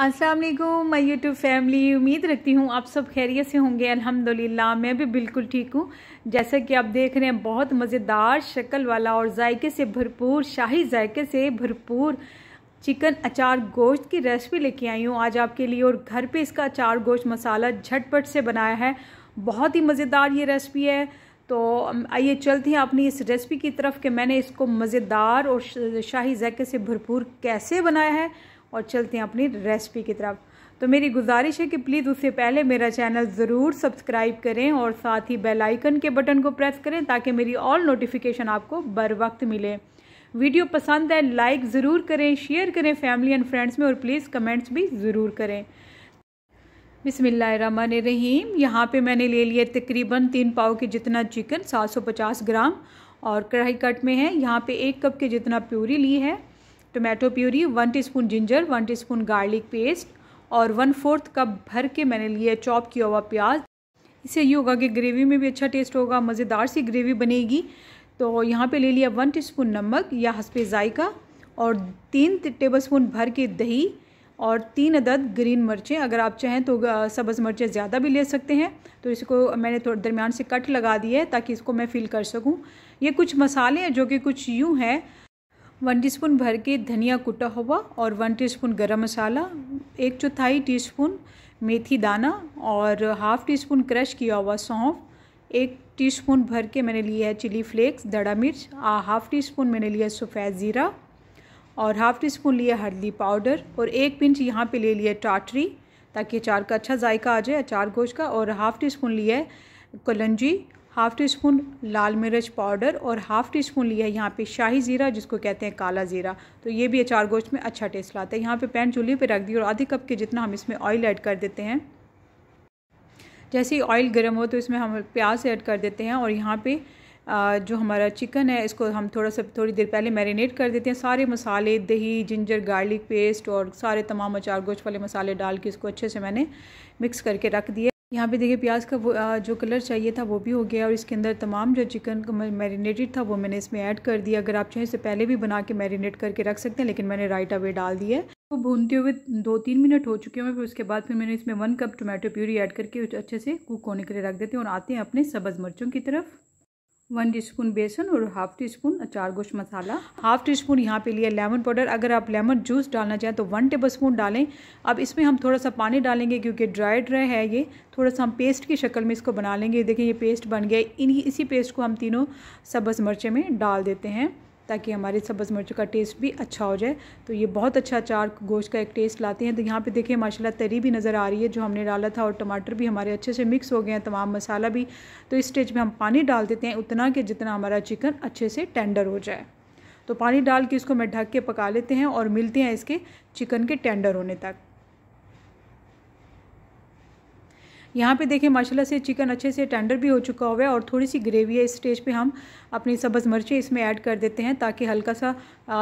अस्सलाम वालेकुम मैं यूट्यूब फैमिली उम्मीद रखती हूँ आप सब खैरियत से होंगे अल्हम्दुलिल्लाह मैं भी बिल्कुल ठीक हूँ जैसा कि आप देख रहे हैं बहुत मज़ेदार शक्ल वाला और जायके से भरपूर शाही जायके से भरपूर चिकन अचार गोश्त की रेसिपी लेके आई हूँ आज आपके लिए और घर पर इसका अचार गोश्त मसाला झटपट से बनाया है बहुत ही मज़ेदार ये रेसिपी है तो आइए चलते हैं अपनी इस रेसिपी की तरफ कि मैंने इसको मज़ेदार और शाही जायके से भरपूर कैसे बनाया है और चलते हैं अपनी रेसिपी की तरफ तो मेरी गुजारिश है कि प्लीज़ उससे पहले मेरा चैनल ज़रूर सब्सक्राइब करें और साथ ही बेल आइकन के बटन को प्रेस करें ताकि मेरी ऑल नोटिफिकेशन आपको बर वक्त मिले वीडियो पसंद है लाइक ज़रूर करें शेयर करें फैमिली एंड फ्रेंड्स में और प्लीज़ कमेंट्स भी ज़रूर करें बिसमिल्लाम रहीम यहाँ पर मैंने ले लिए तकरीबन तीन पाव के जितना चिकन सात ग्राम और कढ़ाई कट में है यहाँ पर एक कप के जितना प्यूरी ली है tomato puree one teaspoon ginger one teaspoon garlic paste और वन फोर्थ कप भर के मैंने लिया चॉप किया हुआ प्याज इससे ये होगा कि ग्रेवी में भी अच्छा टेस्ट होगा मज़ेदार सी ग्रेवी बनेगी तो यहाँ पे ले लिया वन टीस्पून नमक या हंसपे जायका और तीन टेबलस्पून भर के दही और तीन अदद ग्रीन मिर्चें अगर आप चाहें तो सब्ज़ मिर्चें ज़्यादा भी ले सकते हैं तो इसको मैंने थोड़ा दरमियान से कट लगा दिया है ताकि इसको मैं फिल कर सकूं ये कुछ मसाले हैं जो कि कुछ यूँ हैं वन टीस्पून भर के धनिया कुटा हुआ और वन टीस्पून गरम मसाला एक चौथाई टीस्पून मेथी दाना और हाफ़ टी स्पून क्रश किया हुआ सौंफ एक टीस्पून भर के मैंने लिया है चिली फ्लेक्स दड़ा मिर्च हाफ़ टी स्पून मैंने लिया सफ़ेद ज़ीरा और हाफ़ टी स्पून लिया हल्दी पाउडर और एक पिंच यहाँ पे ले लिया टाटरी ताकि अचार का अच्छा जायका आ जाए अचार गोश्त का और हाफ़ टी स्पून लिया है कलंजी हाफ़ टी स्पून लाल मिर्च पाउडर और हाफ़ टी स्पून लिया है यहाँ पे शाही ज़ीरा जिसको कहते हैं काला ज़ीरा तो ये भी अचार गोश्त में अच्छा टेस्ट लाता है यहाँ पे पैन चूल्हे पे रख दी और आधे कप के जितना हम इसमें ऑयल ऐड कर देते हैं जैसे ही ऑयल गर्म हो तो इसमें हम प्याज ऐड कर देते हैं और यहाँ पर जो हमारा चिकन है इसको हम थोड़ा सा थोड़ी देर पहले मैरिनेट कर देते हैं सारे मसाले दही जिंजर गार्लिक पेस्ट और सारे तमाम अचार गोश्त वाले मसाले डाल के इसको अच्छे से मैंने मिक्स करके रख दिए यहाँ पे देखिए प्याज का वो जो कलर चाहिए था वो भी हो गया और इसके अंदर तमाम जो चिकन मैरिनेटेड था वो मैंने इसमें ऐड कर दिया अगर आप चाहें इसे पहले भी बना के मैरिनेट करके रख सकते हैं लेकिन मैंने राइट अवे डाल दिया है तो भूनते हुए दो तीन मिनट हो चुके हैं फिर उसके बाद फिर मैंने इसमें one cup tomato puree add करके अच्छे से कुक होने के लिए रख देते हैं और आते हैं अपने सब्ज़ मिर्चों की तरफ वन टीस्पून बेसन और हाफ टी स्पून अचार गोश मसाला हाफ टी स्पून यहाँ पे लिया लेमन पाउडर अगर आप लेमन जूस डालना चाहें तो वन टेबल स्पून डालें अब इसमें हम थोड़ा सा पानी डालेंगे क्योंकि ड्राई ड्राई है ये थोड़ा सा हम पेस्ट की शक्ल में इसको बना लेंगे देखिए ये पेस्ट बन गया इन्हीं इसी पेस्ट को हम तीनों सब्ज़ मिर्चें में डाल देते हैं ताकि हमारे सब्ज़ मिर्च का टेस्ट भी अच्छा हो जाए तो ये बहुत अच्छा अचार गोश्त का एक टेस्ट लाते हैं तो यहाँ पे देखिए माशाल्लाह तरी भी नज़र आ रही है जो हमने डाला था और टमाटर भी हमारे अच्छे से मिक्स हो गए हैं तमाम मसाला भी तो इस स्टेज में हम पानी डाल देते हैं उतना कि जितना हमारा चिकन अच्छे से टेंडर हो जाए तो पानी डाल के इसको मैं ढक के पका लेते हैं और मिलते हैं इसके चिकन के टेंडर होने तक यहाँ पे देखिए माशाल्लाह से चिकन अच्छे से टेंडर भी हो चुका हुआ है और थोड़ी सी ग्रेवी है इस स्टेज पे हम अपनी सब्ज़ मिर्ची इसमें ऐड कर देते हैं ताकि हल्का सा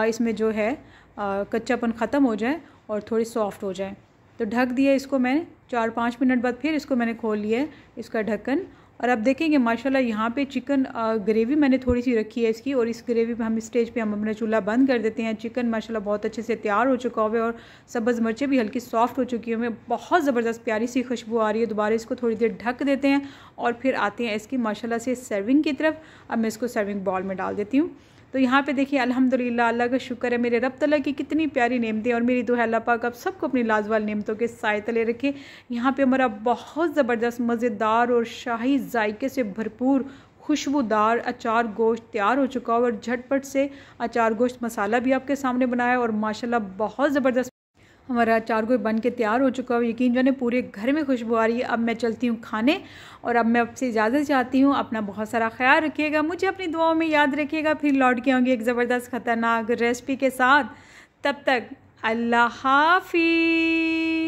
इसमें जो है कच्चापन ख़त्म हो जाए और थोड़ी सॉफ्ट हो जाए तो ढक दिया इसको मैंने चार पाँच मिनट बाद फिर इसको मैंने खोल लिया इसका ढक्कन और अब देखेंगे माशाल्लाह यहाँ पे चिकन ग्रेवी मैंने थोड़ी सी रखी है इसकी और इस ग्रेवी पे हम स्टेज पे हम अपना चूल्हा बंद कर देते हैं चिकन माशाल्लाह बहुत अच्छे से तैयार हो चुका हुआ है और सब्ज़ मिर्चें भी हल्की सॉफ्ट हो चुकी हैं हमें बहुत ज़बरदस्त प्यारी सी खुशबू आ रही है दोबारा इसको थोड़ी देर ढक देते हैं और फिर आते हैं इसकी माशाला से सर्विंग की तरफ अब मैं इसको सर्विंग बॉल में डाल देती हूँ तो यहाँ पे देखिए अल्हम्दुलिल्लाह अल्लाह का शुक्र है मेरे रब तला की कितनी प्यारी नेमतें और मेरी दुआ अल्लाह पाक आप सबको अपनी लाजवाल नेमतों के साय तले रखे यहाँ पे हमारा बहुत ज़बरदस्त मज़ेदार और शाही जायके से भरपूर खुशबूदार अचार गोश्त तैयार हो चुका है और झटपट से अचार गोश्त मसाला भी आपके सामने बनाया और माशाल्लाह बहुत ज़बरदस्त हमारा चार गोई बन के तैयार हो चुका है यकीन जाने पूरे घर में खुशबू आ रही है अब मैं चलती हूँ खाने और अब मैं आपसे इजाज़त चाहती हूँ अपना बहुत सारा ख्याल रखिएगा मुझे अपनी दुआओं में याद रखिएगा फिर लौट के आऊँगी एक ज़बरदस्त ख़तरनाक रेसिपी के साथ तब तक अल्लाह हाफिज़